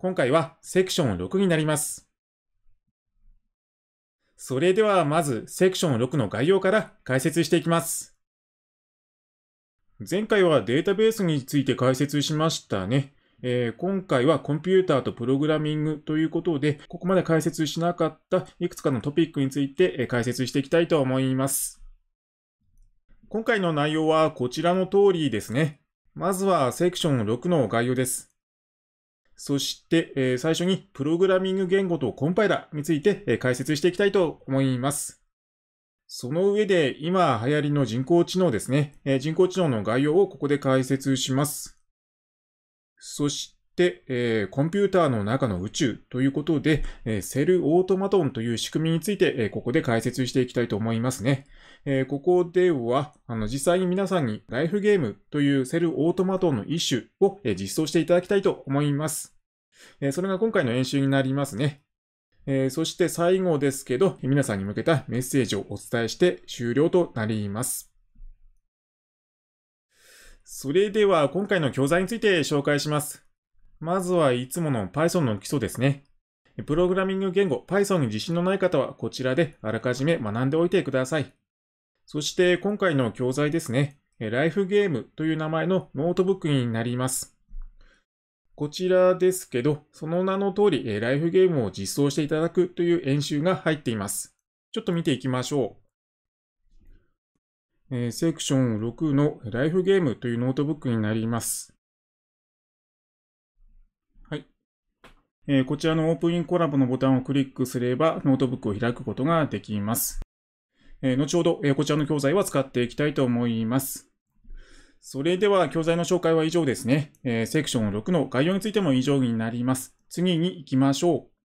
今回はセクション6になります。それではまずセクション6の概要から解説していきます。前回はデータベースについて解説しましたね。えー、今回はコンピューターとプログラミングということで、ここまで解説しなかったいくつかのトピックについて解説していきたいと思います。今回の内容はこちらの通りですね。まずはセクション6の概要です。そして、えー、最初にプログラミング言語とコンパイラについて、えー、解説していきたいと思います。その上で今流行りの人工知能ですね、えー、人工知能の概要をここで解説します。そして、えコンピューターの中の宇宙ということで、えセルオートマトンという仕組みについて、えここで解説していきたいと思いますね。えここでは、あの、実際に皆さんにライフゲームというセルオートマトンの一種を、え実装していただきたいと思います。えそれが今回の演習になりますね。えそして最後ですけど、皆さんに向けたメッセージをお伝えして終了となります。それでは今回の教材について紹介します。まずはいつもの Python の基礎ですね。プログラミング言語 Python に自信のない方はこちらであらかじめ学んでおいてください。そして今回の教材ですね。ライフゲームという名前のノートブックになります。こちらですけど、その名の通り、えライフゲームを実装していただくという演習が入っています。ちょっと見ていきましょう。えー、セクション6のライフゲームというノートブックになります。はい。えー、こちらのオープンインコラボのボタンをクリックすれば、ノートブックを開くことができます。えー、後ほど、えこちらの教材は使っていきたいと思います。それでは教材の紹介は以上ですね。えー、セクション6の概要についても以上になります。次に行きましょう。